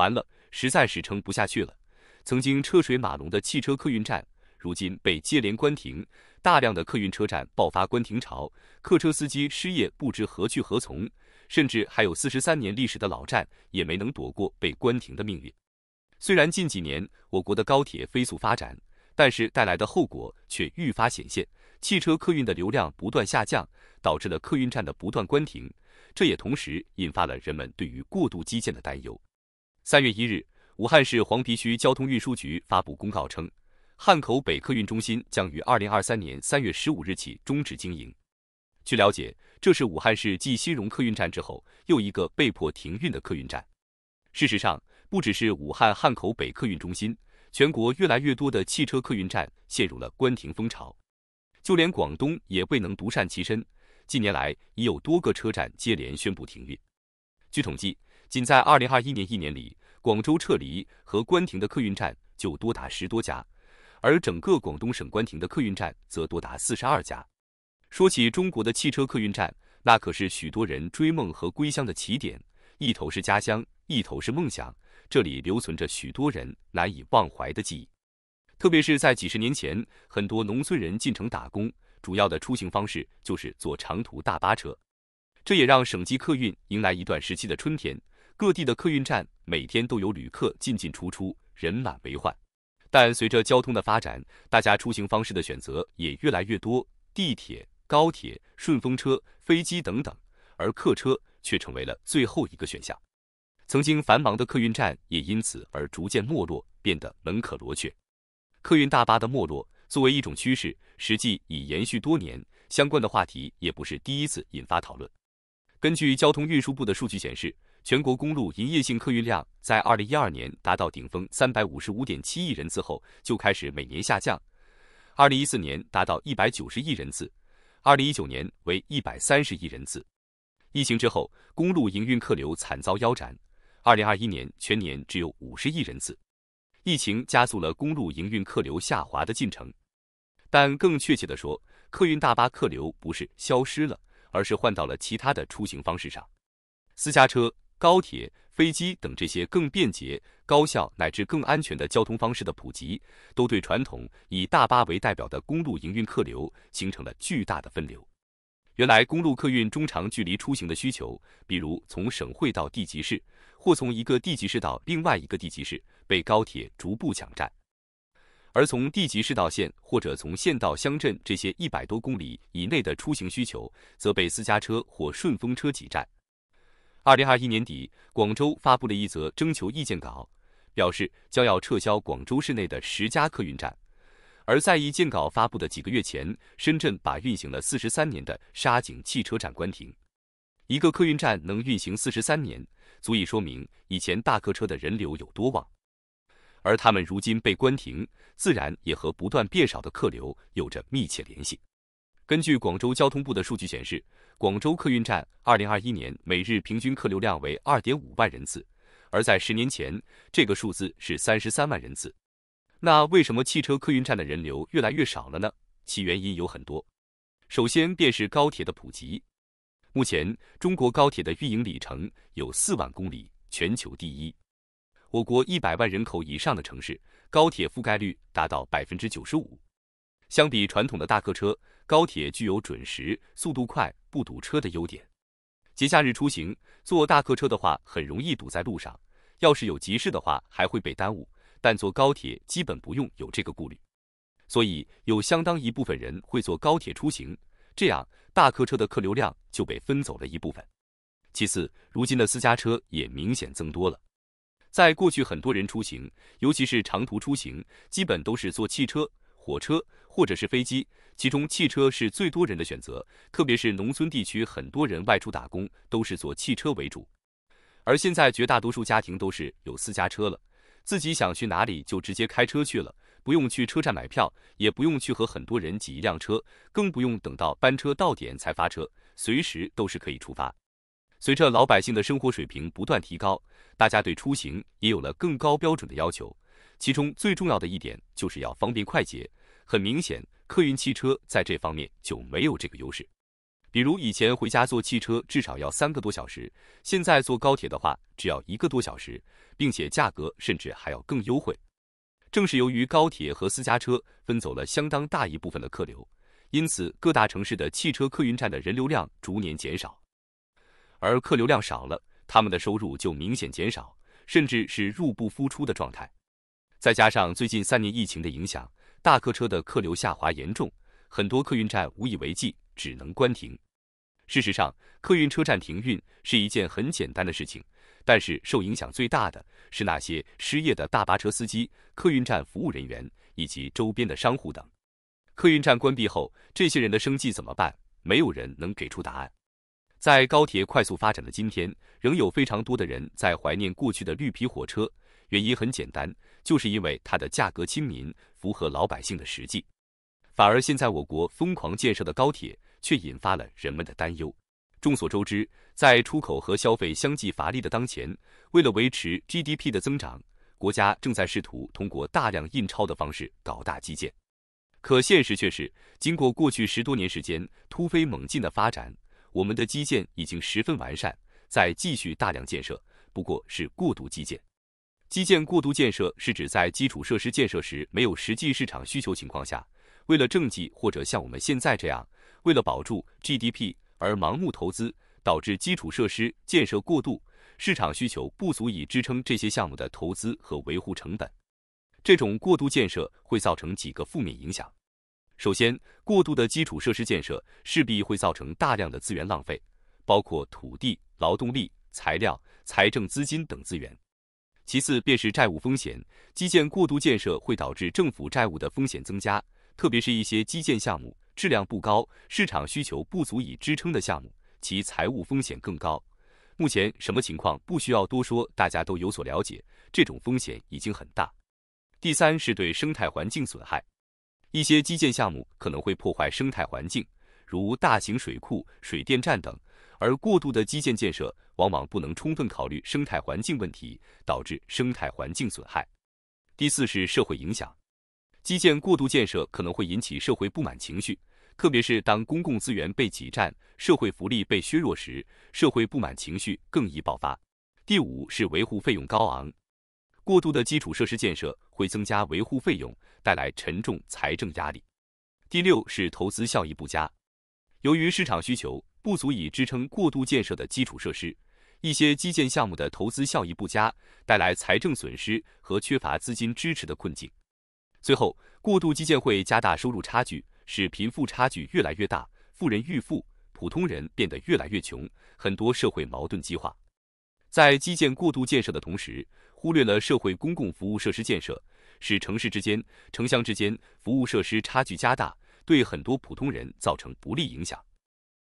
完了，实在是撑不下去了。曾经车水马龙的汽车客运站，如今被接连关停，大量的客运车站爆发关停潮，客车司机失业，不知何去何从。甚至还有四十三年历史的老站，也没能躲过被关停的命运。虽然近几年我国的高铁飞速发展，但是带来的后果却愈发显现：汽车客运的流量不断下降，导致了客运站的不断关停。这也同时引发了人们对于过度基建的担忧。三月一日，武汉市黄陂区交通运输局发布公告称，汉口北客运中心将于二零二三年三月十五日起终止经营。据了解，这是武汉市继新荣客运站之后又一个被迫停运的客运站。事实上，不只是武汉汉口北客运中心，全国越来越多的汽车客运站陷入了关停风潮。就连广东也未能独善其身，近年来已有多个车站接连宣布停运。据统计，仅在二零二一年一年里，广州撤离和关停的客运站就多达十多家，而整个广东省关停的客运站则多达四十二家。说起中国的汽车客运站，那可是许多人追梦和归乡的起点，一头是家乡，一头是梦想，这里留存着许多人难以忘怀的记忆。特别是在几十年前，很多农村人进城打工，主要的出行方式就是坐长途大巴车，这也让省级客运迎来一段时期的春天。各地的客运站每天都有旅客进进出出，人满为患。但随着交通的发展，大家出行方式的选择也越来越多，地铁、高铁、顺风车、飞机等等，而客车却成为了最后一个选项。曾经繁忙的客运站也因此而逐渐没落，变得门可罗雀。客运大巴的没落作为一种趋势，实际已延续多年，相关的话题也不是第一次引发讨论。根据交通运输部的数据显示，全国公路营业性客运量在二零一二年达到顶峰三百五十五点七亿人次后，就开始每年下降。二零一四年达到一百九十亿人次，二零一九年为一百三十亿人次。疫情之后，公路营运客流惨遭腰斩，二零二一年全年只有五十亿人次。疫情加速了公路营运客流下滑的进程，但更确切的说，客运大巴客流不是消失了，而是换到了其他的出行方式上，私家车。高铁、飞机等这些更便捷、高效乃至更安全的交通方式的普及，都对传统以大巴为代表的公路营运客流形成了巨大的分流。原来公路客运中长距离出行的需求，比如从省会到地级市，或从一个地级市到另外一个地级市，被高铁逐步抢占；而从地级市到县，或者从县到乡镇这些一百多公里以内的出行需求，则被私家车或顺风车挤占。二零二一年底，广州发布了一则征求意见稿，表示将要撤销广州市内的十家客运站。而在意见稿发布的几个月前，深圳把运行了四十三年的沙井汽车站关停。一个客运站能运行四十三年，足以说明以前大客车的人流有多旺。而他们如今被关停，自然也和不断变少的客流有着密切联系。根据广州交通部的数据显示，广州客运站2021年每日平均客流量为2.5万人次，而在十年前，这个数字是33万人次。那为什么汽车客运站的人流越来越少了呢？其原因有很多，首先便是高铁的普及。目前，中国高铁的运营里程有4万公里，全球第一。我国一百万人口以上的城市，高铁覆盖率达到百分之九十五。相比传统的大客车。高铁具有准时、速度快、不堵车的优点。节假日出行坐大客车的话，很容易堵在路上，要是有急事的话，还会被耽误。但坐高铁基本不用有这个顾虑，所以有相当一部分人会坐高铁出行，这样大客车的客流量就被分走了一部分。其次，如今的私家车也明显增多了。在过去，很多人出行，尤其是长途出行，基本都是坐汽车。火车或者是飞机，其中汽车是最多人的选择，特别是农村地区，很多人外出打工都是坐汽车为主。而现在绝大多数家庭都是有私家车了，自己想去哪里就直接开车去了，不用去车站买票，也不用去和很多人挤一辆车，更不用等到班车到点才发车，随时都是可以出发。随着老百姓的生活水平不断提高，大家对出行也有了更高标准的要求。其中最重要的一点就是要方便快捷。很明显，客运汽车在这方面就没有这个优势。比如以前回家坐汽车至少要三个多小时，现在坐高铁的话只要一个多小时，并且价格甚至还要更优惠。正是由于高铁和私家车分走了相当大一部分的客流，因此各大城市的汽车客运站的人流量逐年减少，而客流量少了，他们的收入就明显减少，甚至是入不敷出的状态。再加上最近三年疫情的影响，大客车的客流下滑严重，很多客运站无以为继，只能关停。事实上，客运车站停运是一件很简单的事情，但是受影响最大的是那些失业的大巴车司机、客运站服务人员以及周边的商户等。客运站关闭后，这些人的生计怎么办？没有人能给出答案。在高铁快速发展的今天，仍有非常多的人在怀念过去的绿皮火车。原因很简单，就是因为它的价格亲民，符合老百姓的实际。反而现在我国疯狂建设的高铁，却引发了人们的担忧。众所周知，在出口和消费相继乏力的当前，为了维持 GDP 的增长，国家正在试图通过大量印钞的方式搞大基建。可现实却是，经过过去十多年时间突飞猛进的发展，我们的基建已经十分完善，再继续大量建设，不过是过度基建。基建过度建设是指在基础设施建设时没有实际市场需求情况下，为了政绩或者像我们现在这样为了保住 GDP 而盲目投资，导致基础设施建设过度，市场需求不足以支撑这些项目的投资和维护成本。这种过度建设会造成几个负面影响。首先，过度的基础设施建设势必会造成大量的资源浪费，包括土地、劳动力、材料、财政资金等资源。其次便是债务风险，基建过度建设会导致政府债务的风险增加，特别是一些基建项目质量不高、市场需求不足以支撑的项目，其财务风险更高。目前什么情况不需要多说，大家都有所了解，这种风险已经很大。第三是对生态环境损害，一些基建项目可能会破坏生态环境，如大型水库、水电站等。而过度的基建建设往往不能充分考虑生态环境问题，导致生态环境损害。第四是社会影响，基建过度建设可能会引起社会不满情绪，特别是当公共资源被挤占、社会福利被削弱时，社会不满情绪更易爆发。第五是维护费用高昂，过度的基础设施建设会增加维护费用，带来沉重财政压力。第六是投资效益不佳，由于市场需求。不足以支撑过度建设的基础设施，一些基建项目的投资效益不佳，带来财政损失和缺乏资金支持的困境。最后，过度基建会加大收入差距，使贫富差距越来越大，富人愈富，普通人变得越来越穷，很多社会矛盾激化。在基建过度建设的同时，忽略了社会公共服务设施建设，使城市之间、城乡之间服务设施差距加大，对很多普通人造成不利影响。